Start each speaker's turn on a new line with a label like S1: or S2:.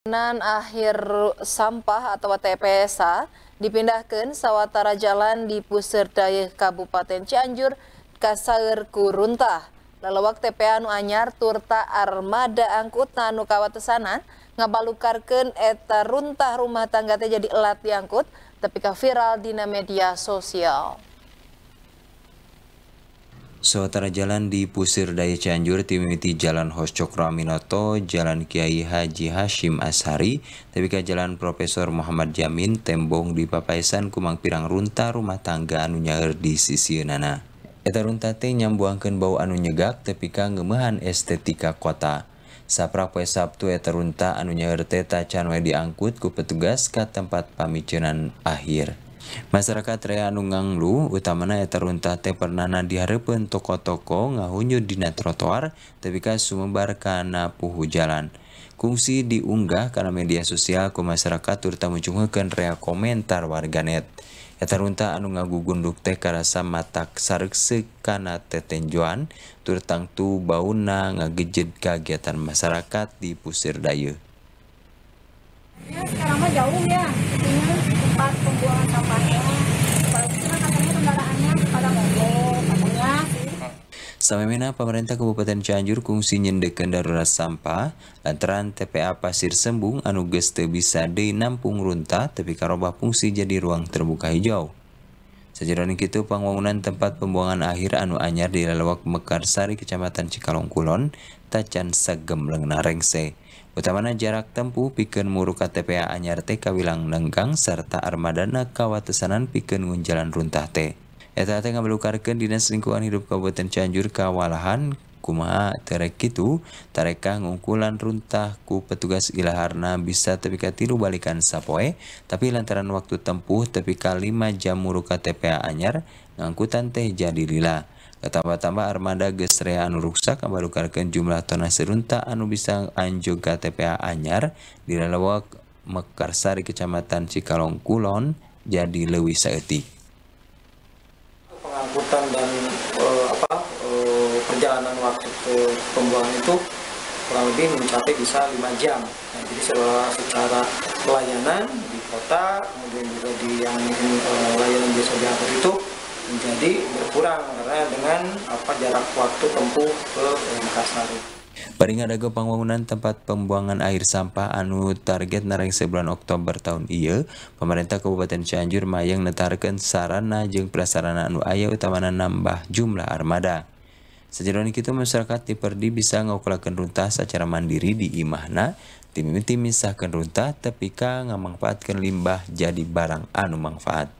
S1: Pelayanan akhir sampah atau TPSA dipindahkan sawatara jalan di daya Kabupaten Cianjur Kasaeur Kuruntah. Lelewak TPA nu anyar turta armada angkutan nu kawatesanan ngabalukarkan eta runtah rumah tangga jadi elat diangkut tapi viral di media sosial. Sewaktu jalan di Pusir Daya Cianjur timiti Jalan Hos Cokroaminoto, Jalan Kiai Haji Hashim Ashari, ke Jalan Profesor Muhammad Jamin, Tembong di Papaisan Kumang Pirang Runta Rumah Tangga Anu di sisi Nana. Eta runta teh nyambuangkan bau anu nyegak tepika ngemehan estetika kota. Sapra poe Sabtu eta runta anu nyaer teta diangkut ku petugas ke tempat pamicinan akhir. Masyarakat rea nungganglu utamana eta runta teh pernah dihareupeun toko-toko ngahunyu dina trotoar tapi sumembar kana puhu jalan. Kungsi diunggah karena media sosial ku masyarakat turta muncungkeun rea komentar warganet. Eta runta anu ngagugunduk teh karasa matak sareukseuk kana tetenjoan turtangtu bauna ngagejed kegiatan masyarakat di Pusir Dayu. Ya, sekarang mah jauh ya. Samemena pemerintah Kabupaten Cianjur kungsi nyendekan darurat sampah lantaran TPA Pasir Sembung anuges teu bisa deui nampung runta tapi karobah fungsi jadi ruang terbuka hijau. Sejalan kitu pangwangunan tempat pembuangan akhir anu anyar di lalawak Mekarsari Kecamatan Cikalong Kulon tacan lengnarengse. Rengse utamana jarak tempuh piken muruka TPA anyar teh kawilang nenggang serta armadana kawatesanan piken ngunjalan runtah teh eta teh ngabelukarkeun dinas lingkungan hidup Kabupaten Cianjur kawalahan kumaha terek itu tareka ngungkulan runtah ku petugas ilaharna bisa tepi ka balikan sapoe tapi lantaran waktu tempuh tepi ka 5 jam muruka TPA anyar ngangkutan teh jadi lila tambah-tambah armada gesre anu baru kabarukarkan jumlah tonase serunta anu bisa anjog KTPA anyar di lelewa Mekarsari Kecamatan Cikalong Kulon jadi lewi saeutik. Pengangkutan dan e, apa e, perjalanan waktu ke pembuangan itu kurang lebih mencapai bisa lima jam. Nah, jadi secara, secara pelayanan di kota kemudian juga di yang e, layanan biasa diangkut itu menjadi berkurang karena dengan apa jarak waktu tempuh ke Makassar. Paring adaga pembangunan tempat pembuangan air sampah anu target nareng sebulan Oktober tahun iya, pemerintah Kabupaten Cianjur mayang netarkan sarana yang prasarana anu aya utamana nambah jumlah armada. Sejauh kita masyarakat di bisa ngokulakan runtah secara mandiri di imahna, tim-tim misahkan runtah tepika ngamangfaatkan limbah jadi barang anu manfaat.